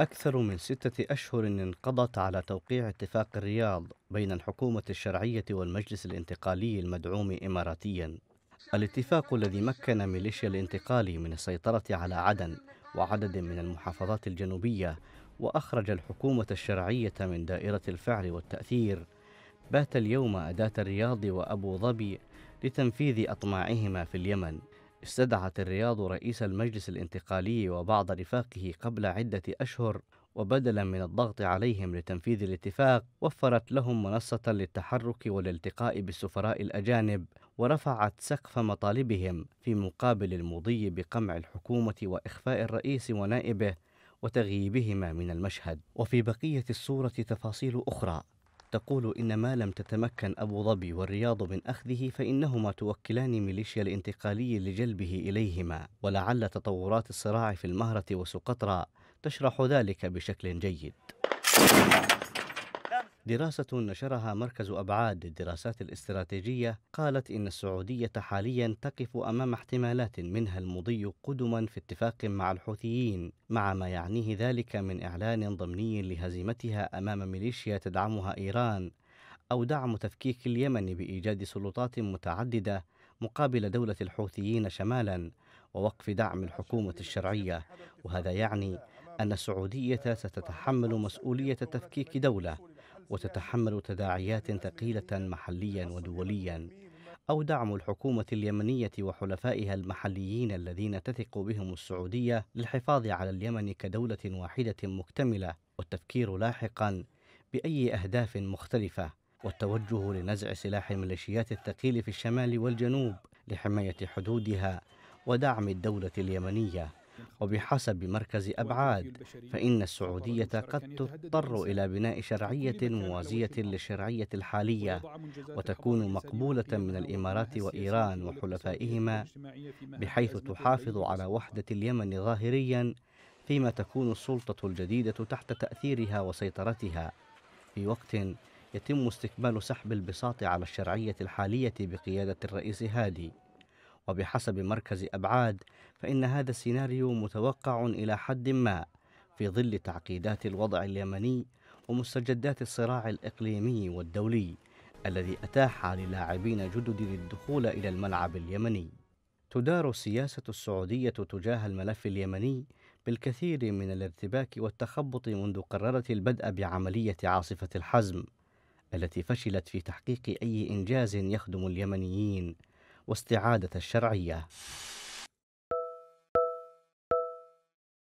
أكثر من ستة أشهر انقضت على توقيع اتفاق الرياض بين الحكومة الشرعية والمجلس الانتقالي المدعوم إماراتيا. الاتفاق الذي مكن ميليشيا الانتقالي من السيطرة على عدن وعدد من المحافظات الجنوبية وأخرج الحكومة الشرعية من دائرة الفعل والتأثير بات اليوم أداة الرياض وأبو ظبي لتنفيذ أطماعهما في اليمن استدعت الرياض رئيس المجلس الانتقالي وبعض رفاقه قبل عدة أشهر وبدلا من الضغط عليهم لتنفيذ الاتفاق وفرت لهم منصة للتحرك والالتقاء بالسفراء الأجانب ورفعت سقف مطالبهم في مقابل المضي بقمع الحكومة وإخفاء الرئيس ونائبه وتغييبهما من المشهد وفي بقية الصورة تفاصيل أخرى تقول إن ما لم تتمكن أبو ظبي والرياض من أخذه فإنهما توكلان ميليشيا الانتقالي لجلبه إليهما ولعل تطورات الصراع في المهرة وسقطرى تشرح ذلك بشكل جيد دراسة نشرها مركز أبعاد للدراسات الاستراتيجية قالت إن السعودية حاليا تقف أمام احتمالات منها المضي قدما في اتفاق مع الحوثيين مع ما يعنيه ذلك من إعلان ضمني لهزيمتها أمام ميليشيا تدعمها إيران أو دعم تفكيك اليمن بإيجاد سلطات متعددة مقابل دولة الحوثيين شمالا ووقف دعم الحكومة الشرعية وهذا يعني أن السعودية ستتحمل مسؤولية تفكيك دولة وتتحمل تداعيات ثقيلة محليا ودوليا أو دعم الحكومة اليمنية وحلفائها المحليين الذين تثق بهم السعودية للحفاظ على اليمن كدولة واحدة مكتملة والتفكير لاحقا بأي أهداف مختلفة والتوجه لنزع سلاح الميليشيات الثقيل في الشمال والجنوب لحماية حدودها ودعم الدولة اليمنية وبحسب مركز أبعاد فإن السعودية قد تضطر إلى بناء شرعية موازية للشرعية الحالية وتكون مقبولة من الإمارات وإيران وحلفائهما بحيث تحافظ على وحدة اليمن ظاهريا فيما تكون السلطة الجديدة تحت تأثيرها وسيطرتها في وقت يتم استكمال سحب البساط على الشرعية الحالية بقيادة الرئيس هادي وبحسب مركز أبعاد فإن هذا السيناريو متوقع إلى حد ما في ظل تعقيدات الوضع اليمني ومستجدات الصراع الإقليمي والدولي الذي أتاح للاعبين جدد للدخول إلى الملعب اليمني. تدار السياسة السعودية تجاه الملف اليمني بالكثير من الارتباك والتخبط منذ قررت البدء بعملية عاصفة الحزم التي فشلت في تحقيق أي إنجاز يخدم اليمنيين واستعادة الشرعية